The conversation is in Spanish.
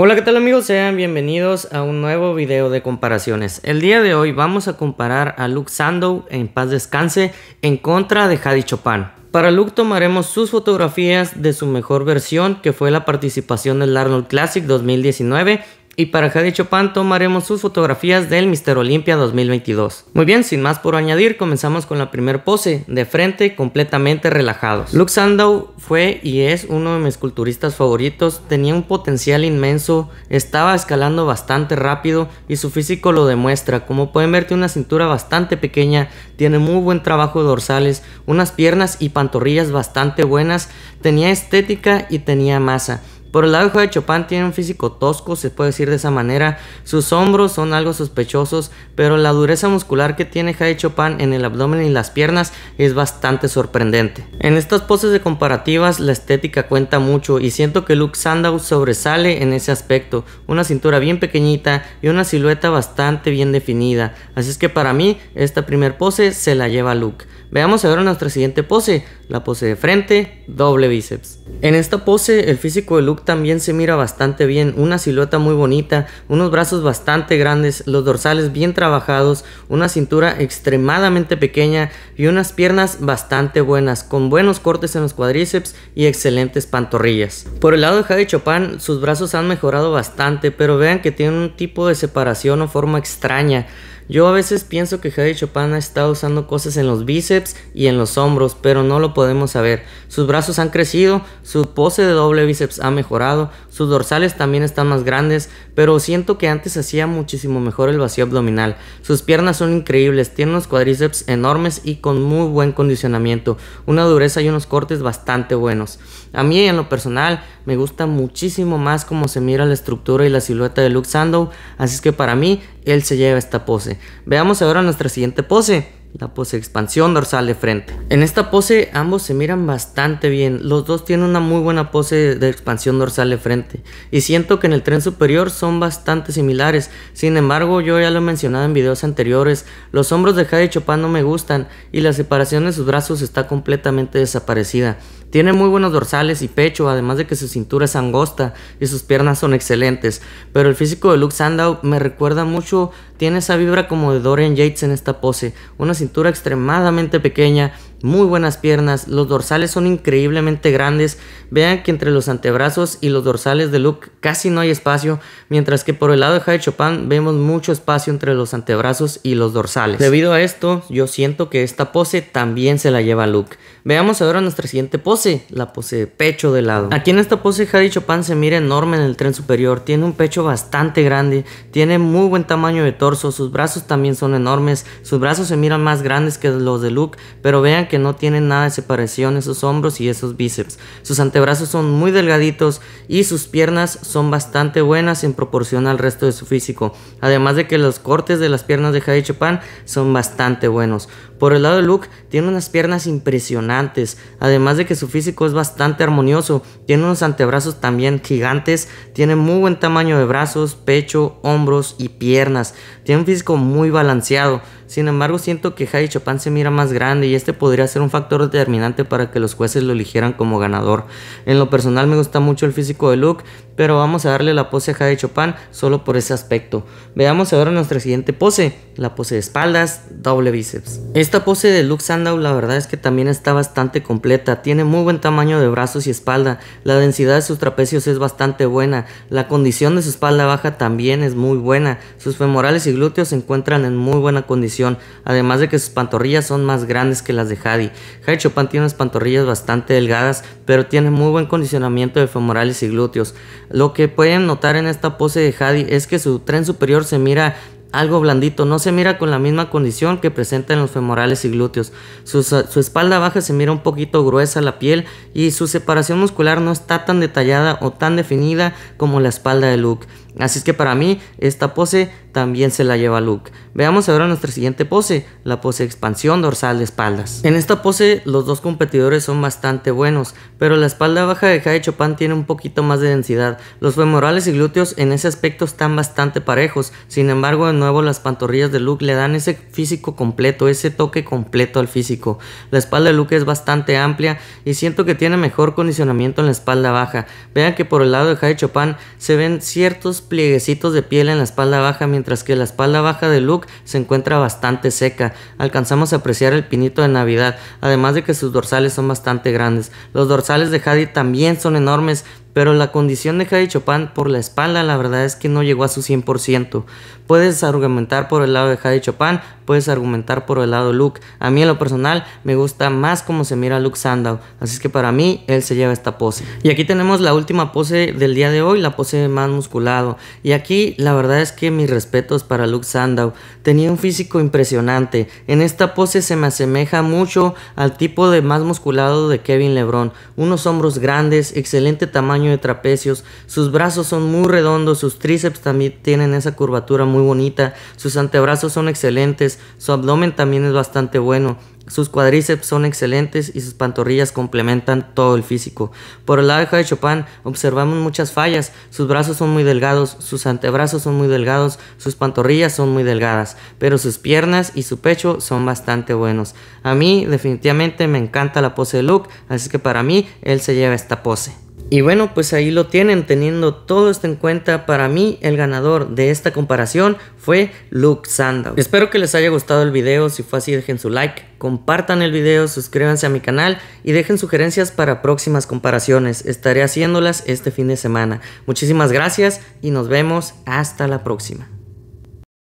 Hola, ¿qué tal amigos? Sean bienvenidos a un nuevo video de comparaciones. El día de hoy vamos a comparar a Luke Sandow en paz descanse en contra de Hadi Chopin. Para Luke tomaremos sus fotografías de su mejor versión que fue la participación del Arnold Classic 2019 y para cada dicho pan tomaremos sus fotografías del Mister Olympia 2022. Muy bien, sin más por añadir, comenzamos con la primera pose, de frente completamente relajados. Luke Sandow fue y es uno de mis culturistas favoritos, tenía un potencial inmenso, estaba escalando bastante rápido y su físico lo demuestra. Como pueden ver, tiene una cintura bastante pequeña, tiene muy buen trabajo de dorsales, unas piernas y pantorrillas bastante buenas, tenía estética y tenía masa. Por el lado de de Chopin tiene un físico tosco, se puede decir de esa manera. Sus hombros son algo sospechosos, pero la dureza muscular que tiene Jade Chopin en el abdomen y las piernas es bastante sorprendente. En estas poses de comparativas la estética cuenta mucho y siento que Luke Sandow sobresale en ese aspecto. Una cintura bien pequeñita y una silueta bastante bien definida. Así es que para mí esta primer pose se la lleva Luke. Veamos ahora nuestra siguiente pose, la pose de frente, doble bíceps. En esta pose el físico de Luke también se mira bastante bien, una silueta muy bonita, unos brazos bastante grandes, los dorsales bien trabajados, una cintura extremadamente pequeña y unas piernas bastante buenas, con buenos cortes en los cuadríceps y excelentes pantorrillas. Por el lado de Javi Chopin, sus brazos han mejorado bastante, pero vean que tiene un tipo de separación o forma extraña. Yo a veces pienso que Javier Chopin ha estado usando cosas en los bíceps y en los hombros, pero no lo podemos saber. Sus brazos han crecido, su pose de doble bíceps ha mejorado, sus dorsales también están más grandes, pero siento que antes hacía muchísimo mejor el vacío abdominal. Sus piernas son increíbles, tiene unos cuadríceps enormes y con muy buen condicionamiento, una dureza y unos cortes bastante buenos. A mí en lo personal me gusta muchísimo más cómo se mira la estructura y la silueta de Luke Sandow, así es que para mí él se lleva esta pose. Veamos ahora nuestra siguiente pose. La pose expansión dorsal de frente. En esta pose ambos se miran bastante bien. Los dos tienen una muy buena pose de expansión dorsal de frente. Y siento que en el tren superior son bastante similares. Sin embargo, yo ya lo he mencionado en videos anteriores. Los hombros de Jade Chopin no me gustan. Y la separación de sus brazos está completamente desaparecida. Tiene muy buenos dorsales y pecho, además de que su cintura es angosta y sus piernas son excelentes. Pero el físico de Luke Sandow me recuerda mucho tiene esa vibra como de Dorian Yates en esta pose, una cintura extremadamente pequeña, muy buenas piernas, los dorsales son increíblemente grandes, vean que entre los antebrazos y los dorsales de Luke casi no hay espacio, mientras que por el lado de Jade Chopin vemos mucho espacio entre los antebrazos y los dorsales. Debido a esto, yo siento que esta pose también se la lleva Luke. Veamos ahora nuestra siguiente pose, la pose de pecho de lado. Aquí en esta pose Jade Chopin se mira enorme en el tren superior, tiene un pecho bastante grande, tiene muy buen tamaño de torso, sus brazos también son enormes, sus brazos se miran más grandes que los de Luke, pero vean que no tienen nada de separación esos hombros y esos bíceps. Sus antebrazos son muy delgaditos y sus piernas son bastante buenas en proporción al resto de su físico. Además de que los cortes de las piernas de Jade Chopin son bastante buenos. Por el lado de Luke, tiene unas piernas impresionantes. Además de que su físico es bastante armonioso, tiene unos antebrazos también gigantes, tiene muy buen tamaño de brazos, pecho, hombros y piernas. Tiene un físico muy balanceado. Sin embargo, siento que Jai Chopin se mira más grande y este podría ser un factor determinante para que los jueces lo eligieran como ganador. En lo personal me gusta mucho el físico de Luke, pero vamos a darle la pose a Jai Chopin solo por ese aspecto. Veamos ahora nuestra siguiente pose la pose de espaldas, doble bíceps. Esta pose de Luke Sandow la verdad es que también está bastante completa, tiene muy buen tamaño de brazos y espalda, la densidad de sus trapecios es bastante buena, la condición de su espalda baja también es muy buena, sus femorales y glúteos se encuentran en muy buena condición, además de que sus pantorrillas son más grandes que las de Hadi. Hadi Chopin tiene unas pantorrillas bastante delgadas, pero tiene muy buen condicionamiento de femorales y glúteos. Lo que pueden notar en esta pose de Hadi es que su tren superior se mira algo blandito, no se mira con la misma condición que presenta en los femorales y glúteos. Su, su, espalda baja se mira un poquito gruesa la piel y su separación muscular no está tan detallada o tan definida como la espalda de Luke. Así es que para mí esta pose también se la lleva Luke. Veamos ahora nuestra siguiente pose, la pose expansión dorsal de espaldas. En esta pose los dos competidores son bastante buenos, pero la espalda baja de Jai Chopin tiene un poquito más de densidad. Los femorales y glúteos en ese aspecto están bastante parejos, sin embargo de nuevo las pantorrillas de Luke le dan ese físico completo, ese toque completo al físico. La espalda de Luke es bastante amplia y siento que tiene mejor condicionamiento en la espalda baja. Vean que por el lado de Jai Chopin se ven ciertos plieguecitos de piel en la espalda baja, mientras que la espalda baja de Luke se encuentra bastante seca. Alcanzamos a apreciar el pinito de Navidad, además de que sus dorsales son bastante grandes. Los dorsales de Hadi también son enormes, pero la condición de Javi Chopin por la espalda la verdad es que no llegó a su 100%. Puedes argumentar por el lado de Javi Chopin, puedes argumentar por el lado de Luke. A mí en lo personal me gusta más cómo se mira Luke Sandow, así es que para mí él se lleva esta pose. Y aquí tenemos la última pose del día de hoy, la pose de más musculado. Y aquí la verdad es que mis respetos para Luke Sandow. Tenía un físico impresionante. En esta pose se me asemeja mucho al tipo de más musculado de Kevin Lebron. Unos hombros grandes, excelente tamaño trapecios, sus brazos son muy redondos, sus tríceps también tienen esa curvatura muy bonita, sus antebrazos son excelentes, su abdomen también es bastante bueno, sus cuadríceps son excelentes y sus pantorrillas complementan todo el físico. Por el lado de Chopin observamos muchas fallas. Sus brazos son muy delgados, sus antebrazos son muy delgados, sus pantorrillas son muy delgadas, pero sus piernas y su pecho son bastante buenos. A mí definitivamente me encanta la pose de Luke, así que para mí él se lleva esta pose. Y bueno, pues ahí lo tienen, teniendo todo esto en cuenta, para mí el ganador de esta comparación fue Luke Sandow. Espero que les haya gustado el video, si fue así dejen su like, compartan el video, suscríbanse a mi canal y dejen sugerencias para próximas comparaciones, estaré haciéndolas este fin de semana. Muchísimas gracias y nos vemos hasta la próxima.